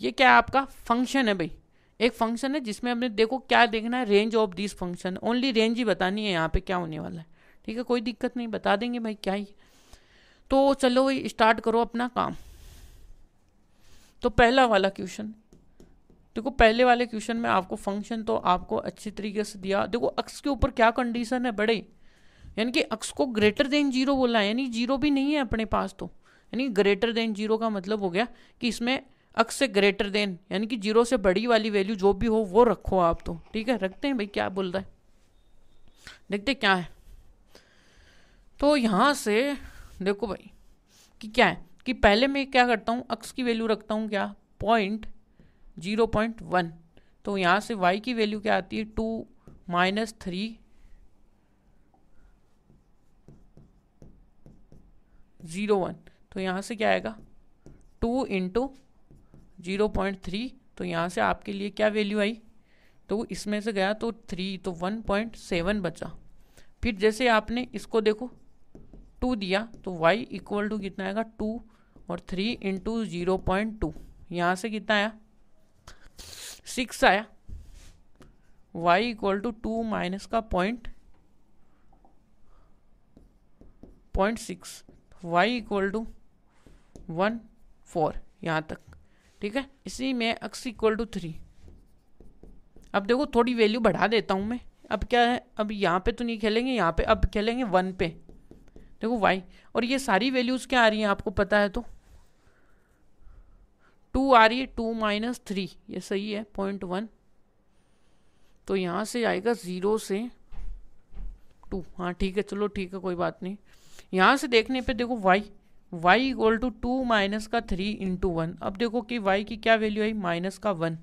ये क्या है आपका फंक्शन है भाई एक फंक्शन है जिसमें हमने देखो क्या देखना है range of this function only range ही बतानी है यहाँ पे क्या होने वाला है ठीक है कोई दिक्कत नहीं बता देंगे भाई क्या ही तो चलो भाई स्टार्ट करो अपना काम तो पहला वाला क्वेश्चन देखो पहले वाले क्वेश्चन में आपको फंक्शन तो आपको अच्छे तरीके से दिया देखो अक्स के ऊपर क्या कंडीशन है बड़े यानी कि अक्स को ग्रेटर देन जीरो बोला है यानी जीरो भी नहीं है अपने पास तो यानी ग्रेटर देन जीरो का मतलब हो गया कि इसमें अक्स से ग्रेटर देन यानी कि जीरो से बड़ी वाली वैल्यू जो भी हो वो रखो आप तो ठीक है रखते हैं भाई क्या बोल रहा है देखते क्या है तो यहाँ से देखो भाई कि क्या है कि पहले मैं क्या करता हूँ अक्स की वैल्यू रखता हूँ क्या पॉइंट जीरो पॉइंट वन तो यहाँ से वाई की वैल्यू क्या आती है two minus three zero one तो यहाँ से क्या आएगा two into zero point three तो यहाँ से आपके लिए क्या वैल्यू आई तो इसमें से गया तो थ्री तो वन पॉइंट सेवन बचा फिर जैसे आपने इसको देखो टू दिया तो वाई इक्वल टू कितना आएगा टू और three into zero point two यहाँ से कितना आया सिक्स आया y equal to two minus का point point six y equal to one four यहाँ तक ठीक है इसी में x इक्वल टू थ्री अब देखो थोड़ी वैल्यू बढ़ा देता हूँ मैं अब क्या है अब यहाँ पे तो नहीं खेलेंगे यहाँ पे अब खेलेंगे वन पे देखो वाई और ये सारी वैल्यूज़ क्या आ रही हैं आपको पता है तो टू आ रही है टू माइनस थ्री ये सही है पॉइंट वन तो यहाँ से आएगा ज़ीरो से टू हाँ ठीक है चलो ठीक है कोई बात नहीं यहाँ से देखने पे देखो y y equal to two minus का थ्री इंटू वन अब देखो कि y की क्या वैल्यू आई माइनस का वन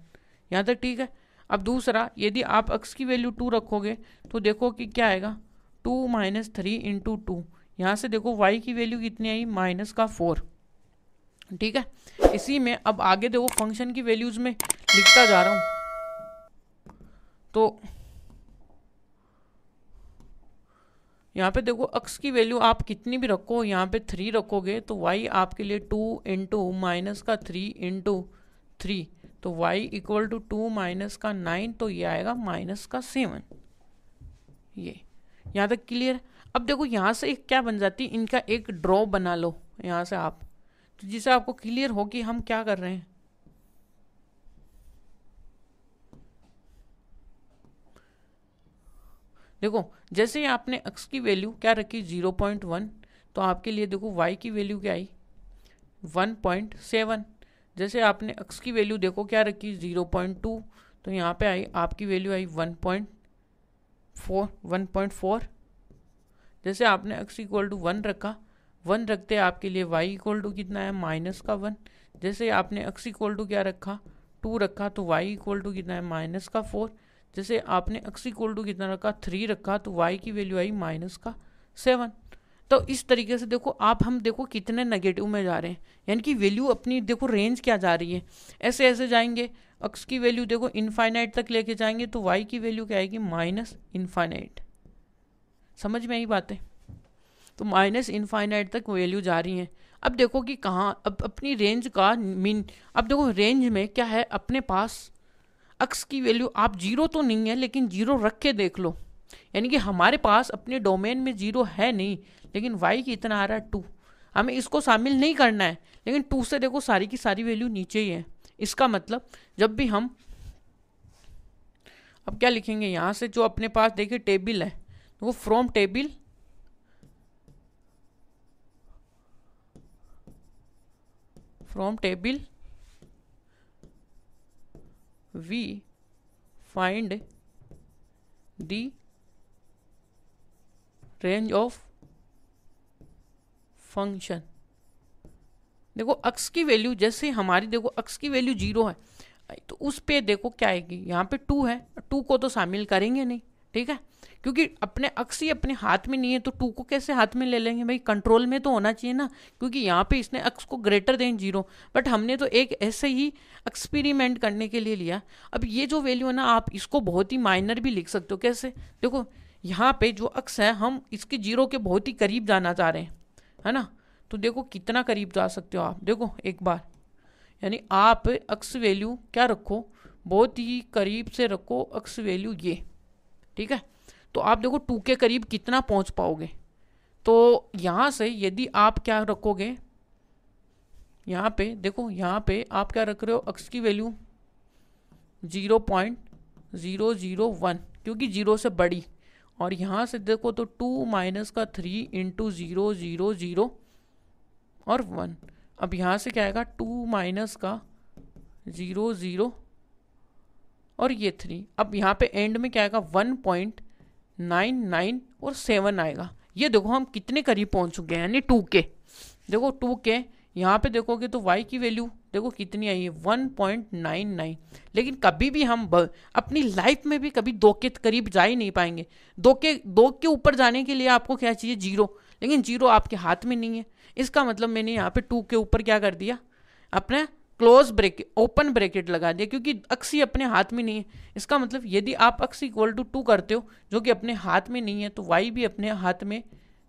यहाँ तक ठीक है अब दूसरा यदि आप अक्स की वैल्यू टू रखोगे तो देखो कि क्या आएगा two minus three into two यहाँ से देखो y की वैल्यू कितनी आई माइनस का फोर ठीक है इसी में अब आगे देखो फंक्शन की वैल्यूज में लिखता जा रहा हूँ तो यहाँ पे देखो अक्स की वैल्यू आप कितनी भी रखो यहाँ पे थ्री रखोगे तो वाई आपके लिए टू इंटू माइनस का थ्री इंटू थ्री तो y equal to two minus का नाइन तो ये आएगा माइनस का सेवन ये यहाँ तक क्लियर अब देखो यहाँ से एक क्या बन जाती है इनका एक ड्रॉ बना लो यहाँ से आप तो जिसे आपको क्लियर हो कि हम क्या कर रहे हैं देखो जैसे आपने एक्स की वैल्यू क्या रखी जीरो पॉइंट वन तो आपके लिए देखो वाई की वैल्यू क्या आई वन पॉइंट सेवन जैसे आपने एक्स की वैल्यू देखो क्या रखी ज़ीरो पॉइंट टू तो यहाँ पे आई आपकी वैल्यू आई one point four one point four जैसे आपने एक्स इक्वल टू वन रखा वन रखते आपके लिए वाई इक्वल टू कितना है माइनस का वन जैसे आपने एक्स इक्वल टू क्या रखा टू रखा तो वाई इक्वल टू कितना है माइनस का फोर जैसे आपने x इक्वल टू कितना रखा थ्री रखा तो वाई की वैल्यू आई माइनस का सेवन तो इस तरीके से देखो आप हम देखो कितने नेगेटिव में जा रहे हैं यानी कि वैल्यू अपनी देखो रेंज क्या जा रही है ऐसे ऐसे जाएंगे अक्स की वैल्यू देखो इनफाइनाइट तक लेके जाएंगे तो वाई की वैल्यू क्या आएगी माइनस इनफाइनाइट समझ में आई बातें तो माइनस इनफाइनाइट तक वैल्यू जा रही हैं अब देखो कि कहाँ अब अपनी रेंज का मीन अब देखो रेंज में क्या है अपने पास अक्स की वैल्यू आप जीरो तो नहीं है लेकिन जीरो रख के देख लो यानी कि हमारे पास अपने डोमेन में जीरो है नहीं लेकिन वाई की इतना आ रहा है टू हमें इसको शामिल नहीं करना है लेकिन टू से देखो सारी की सारी वैल्यू नीचे ही है इसका मतलब जब भी हम अब क्या लिखेंगे यहाँ से जो अपने पास देखिए टेबिल है तो वो from table from table we find the range of function देखो अक्स की वैल्यू जैसे हमारी देखो अक्स की वैल्यू जीरो है तो उस पे देखो क्या आएगी यहाँ पे टू है टू को तो शामिल करेंगे नहीं ठीक है क्योंकि अपने अक्स ही अपने हाथ में नहीं है तो टू को कैसे हाथ में ले लेंगे भाई कंट्रोल में तो होना चाहिए ना क्योंकि यहाँ पे इसने अक्स को ग्रेटर देन जीरो बट हमने तो एक ऐसे ही एक्सपेरिमेंट करने के लिए लिया अब ये जो वैल्यू है ना आप इसको बहुत ही माइनर भी लिख सकते हो कैसे देखो यहाँ पे जो अक्स है हम इसके जीरो के बहुत ही करीब जाना चाह रहे हैं है ना तो देखो कितना करीब जा सकते हो आप देखो एक बार यानी आप अक्स वैल्यू क्या रखो बहुत ही करीब से रखो अक्स वैल्यू ये ठीक है तो आप देखो टू के करीब कितना पहुंच पाओगे तो यहाँ से यदि आप क्या रखोगे यहाँ पे देखो यहाँ पे आप क्या रख रहे हो अक्स की value zero point zero zero one क्योंकि ज़ीरो से बड़ी और यहाँ से देखो तो टू माइनस का three into zero zero zero और वन अब यहाँ से क्या आएगा टू माइनस का ज़ीरो ज़ीरो और ये थ्री अब यहाँ पे एंड में क्या आएगा वन पॉइंट नाइन नाइन और सेवन आएगा ये देखो हम कितने करीब पहुंच चुके हैं यानी टू के देखो टू के यहाँ पे देखोगे तो y की वैल्यू देखो कितनी आई है 1.99 लेकिन कभी भी हम अपनी लाइफ में भी कभी दो के करीब जा ही नहीं पाएंगे दो के दो के ऊपर जाने के लिए आपको क्या चाहिए जीरो लेकिन जीरो आपके हाथ में नहीं है इसका मतलब मैंने यहाँ पे टू के ऊपर क्या कर दिया अपने क्लोज ब्रेकेट ओपन ब्रैकेट लगा दिया क्योंकि अक्सी अपने हाथ में नहीं है इसका मतलब यदि आप अक्सी इक्वल टू टू करते हो जो कि अपने हाथ में नहीं है तो वाई भी अपने हाथ में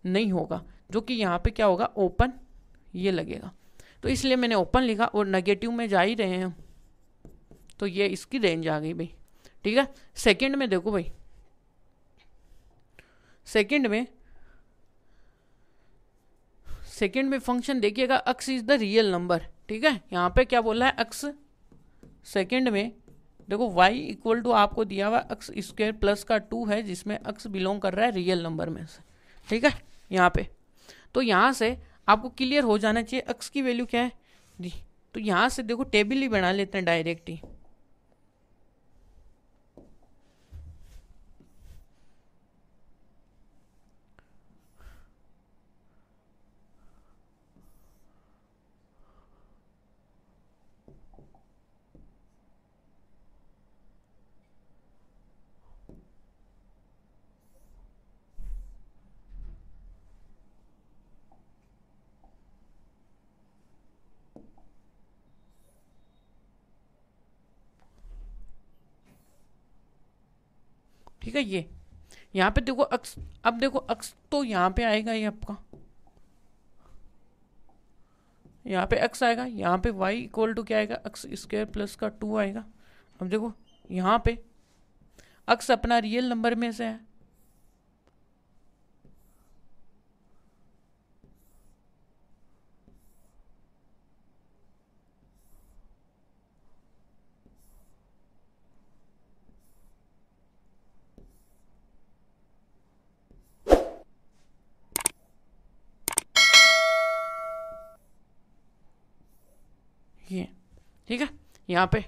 नहीं होगा जो कि यहाँ पे क्या होगा ओपन ये लगेगा तो इसलिए मैंने ओपन लिखा और नेगेटिव में जा ही रहे हैं तो ये इसकी रेंज आ गई भाई ठीक है सेकेंड में देखो भाई सेकेंड में सेकेंड में फंक्शन देखिएगा x is the real number ठीक है यहाँ पे क्या बोल रहा है एक्स सेकेंड में देखो y इक्वल टू आपको दिया हुआ एक्स स्क्वेयर प्लस का टू है जिसमें एक्स बिलोंग कर रहा है रियल नंबर में से ठीक है यहाँ पे तो यहाँ से आपको क्लियर हो जाना चाहिए एक्स की वैल्यू क्या है जी तो यहाँ से देखो टेबल ही बना लेते हैं डायरेक्ट ही ठीक है ये यहाँ पे देखो अक्स अब देखो अक्स तो यहाँ पे आएगा ये आपका यहाँ पे एक्स आएगा यहाँ पे वाई इक्वल टू क्या आएगा एक्स स्क्वायर प्लस का टू आएगा अब देखो यहाँ पे अक्स अपना रियल नंबर में से है ठीक है यहाँ पे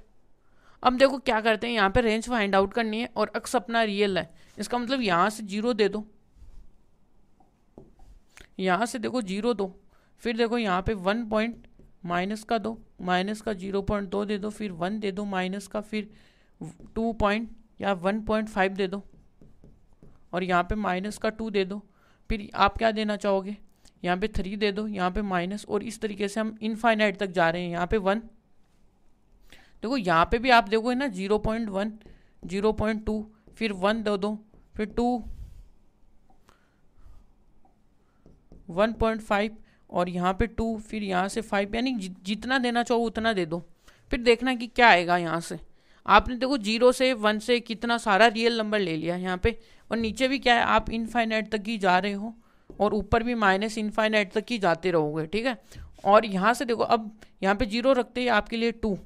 अब देखो क्या करते हैं यहाँ पे रेंज फाइंड आउट करनी है और अक्स अपना रियल है इसका मतलब यहाँ से जीरो दे दो यहाँ से देखो जीरो दो फिर देखो यहाँ पे वन पॉइंट माइनस का दो माइनस का जीरो पॉइंट दो दे दो फिर वन दे दो माइनस का फिर टू पॉइंट या वन पॉइंट फाइव दे दो और यहाँ पे माइनस का टू दे दो फिर आप क्या देना चाहोगे यहाँ पे थ्री दे दो यहाँ पे माइनस और इस तरीके से हम इनफाइनाइट तक जा रहे हैं यहाँ पे वन देखो यहाँ पे भी आप देखोगे ना zero point one zero point two फिर वन दे दो फिर टू वन पॉइंट फाइव और यहाँ पे टू फिर यहाँ से फाइव यानी जितना देना चाहो उतना दे दो फिर देखना कि क्या आएगा यहाँ से आपने देखो जीरो से वन से कितना सारा रियल नंबर ले लिया यहाँ पे और नीचे भी क्या है आप इनफाइनाइट तक ही जा रहे हो और ऊपर भी माइनस इनफाइनाइट तक ही जाते रहोगे ठीक है और यहाँ से देखो अब यहाँ पे जीरो रखते ही आपके लिए टू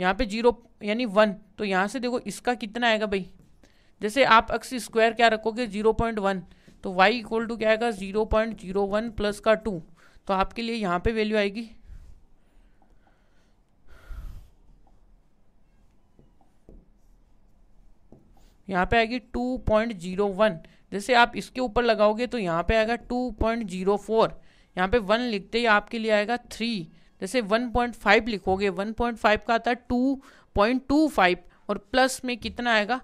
यहाँ पे जीरो यानी वन तो यहाँ से देखो इसका कितना आएगा भाई जैसे आप अक्स स्क्वायर क्या रखोगे जीरो पॉइंट वन तो y इक्वल टू क्या आएगा zero point zero one plus का टू तो आपके लिए यहाँ पे वैल्यू आएगी यहाँ पे आएगी टू पॉइंट जीरो वन जैसे आप इसके ऊपर लगाओगे तो यहाँ पे आएगा टू पॉइंट जीरो फोर यहाँ पे वन लिखते ही आपके लिए आएगा थ्री जैसे 1.5 लिखोगे 1.5 का आता है 2.25 और प्लस में कितना आएगा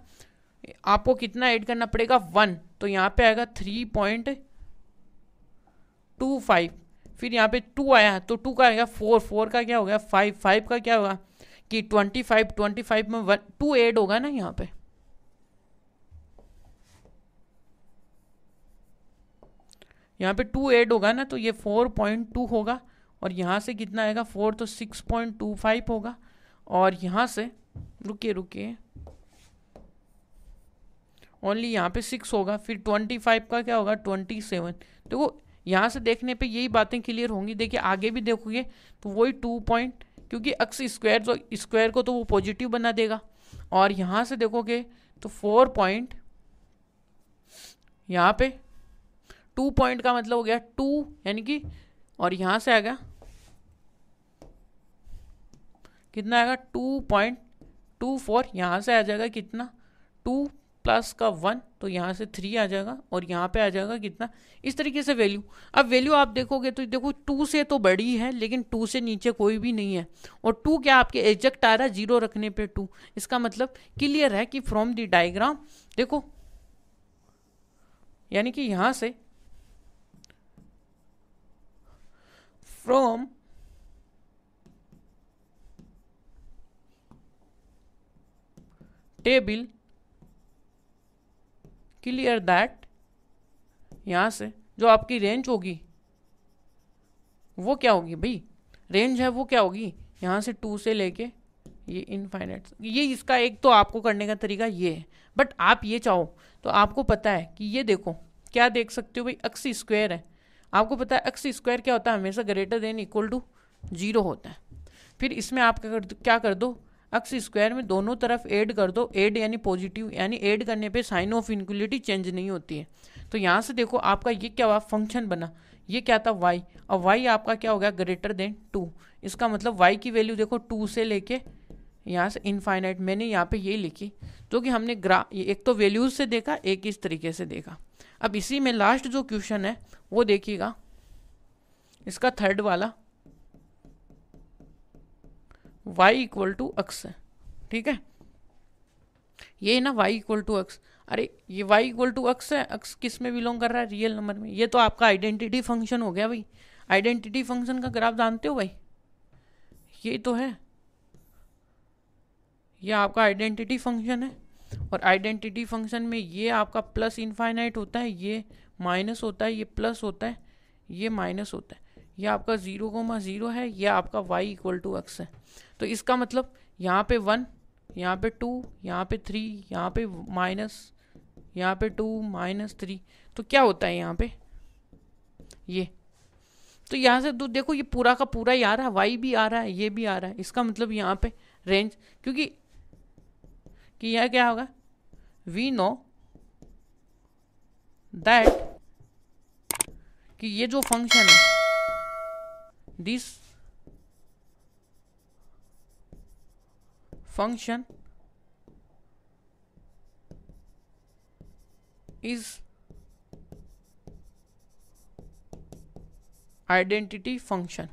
आपको कितना ऐड करना पड़ेगा वन तो यहाँ पे आएगा थ्री पॉइंट टू फाइव फिर यहाँ पे टू आया तो टू का आएगा फोर फोर का क्या हो गया फाइव फाइव का क्या होगा कि ट्वेंटी फाइव ट्वेंटी फाइव में वन टू एड होगा ना यहाँ पे यहाँ पे टू एड होगा ना तो ये फोर पॉइंट टू होगा और यहाँ से कितना आएगा फोर तो सिक्स पॉइंट टू फाइव होगा और यहाँ से रुकिए रुकिए ओनली यहाँ पे सिक्स होगा फिर ट्वेंटी फाइव का क्या होगा ट्वेंटी सेवन देखो यहाँ से देखने पे यही बातें क्लियर होंगी देखिए आगे भी देखोगे तो वही टू पॉइंट क्योंकि अक्स स्क्वायर जो स्क्वायर को तो वो पॉजिटिव बना देगा और यहाँ से देखोगे तो फोर पॉइंट यहाँ पे टू पॉइंट का मतलब हो गया टू यानी कि और यहाँ से आ गया कितना आएगा टू पॉइंट टू फोर यहाँ से आ जाएगा कितना टू प्लस का वन तो यहाँ से थ्री आ जाएगा और यहाँ पे आ जाएगा कितना इस तरीके से वैल्यू अब वैल्यू आप देखोगे तो देखो टू से तो बड़ी है लेकिन टू से नीचे कोई भी नहीं है और टू क्या आपके एग्जैक्ट आ रहा है जीरो रखने पे टू इसका मतलब क्लियर है कि फ्रॉम दी डायग्राम देखो यानी कि यहाँ से फ्रॉम टेबिल क्लियर दैट यहाँ से जो आपकी रेंज होगी वो क्या होगी भाई रेंज है वो क्या होगी यहाँ से टू से लेके ये इनफाइनाइट ये इसका एक तो आपको करने का तरीका ये है बट आप ये चाहो तो आपको पता है कि ये देखो क्या देख सकते हो भाई अक्स स्क्वायर है आपको पता है अक्स स्क्वायर क्या होता है हमेशा greater than equal to zero होता है फिर इसमें आप क्या कर दो अक्स स्क्वायर में दोनों तरफ ऐड कर दो ऐड यानी पॉजिटिव यानी ऐड करने पे साइन ऑफ इनक्वलिटी चेंज नहीं होती है तो यहाँ से देखो आपका ये क्या हुआ फंक्शन बना ये क्या था वाई और वाई आपका क्या हो गया ग्रेटर देन टू इसका मतलब वाई की वैल्यू देखो टू से लेके यहाँ से इनफाइनाइट मैंने यहाँ पे यही लिखी जो कि हमने ग्रा एक तो वैल्यूज से देखा एक इस तरीके से देखा अब इसी में लास्ट जो क्वेश्चन है वो देखिएगा इसका थर्ड वाला वाई इक्वल टू एक्स है ठीक है ये ना वाई इक्वल टू एक्स अरे ये वाई इक्वल टू एक्स है एक्स किस में बिलोंग कर रहा है रियल नंबर में ये तो आपका आइडेंटिटी फंक्शन हो गया भाई आइडेंटिटी फंक्शन का ग्राफ जानते हो भाई ये तो है ये आपका आइडेंटिटी फंक्शन है और आइडेंटिटी फंक्शन में ये आपका प्लस इनफाइनाइट होता है ये माइनस होता है ये प्लस होता है ये माइनस होता है ये आपका ज़ीरो कोमा ज़ीरो है यह आपका वाई इक्वल टू एक्स है तो इसका मतलब यहाँ पे वन यहाँ पे टू यहाँ पे थ्री यहाँ पे माइनस यहाँ पे टू माइनस थ्री तो क्या होता है यहाँ पे ये तो यहाँ से तो देखो ये पूरा का पूरा ही आ रहा है वाई भी आ रहा है ये भी आ रहा है इसका मतलब यहाँ पे रेंज क्योंकि कि यह क्या होगा वी नो दैट कि ये जो फंक्शन है this function is identity function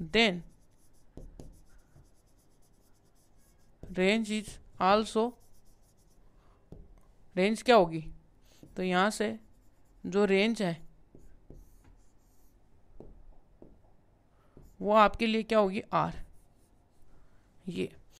then range is also range क्या होगी तो यहाँ से जो रेंज है वो आपके लिए क्या होगी आर ये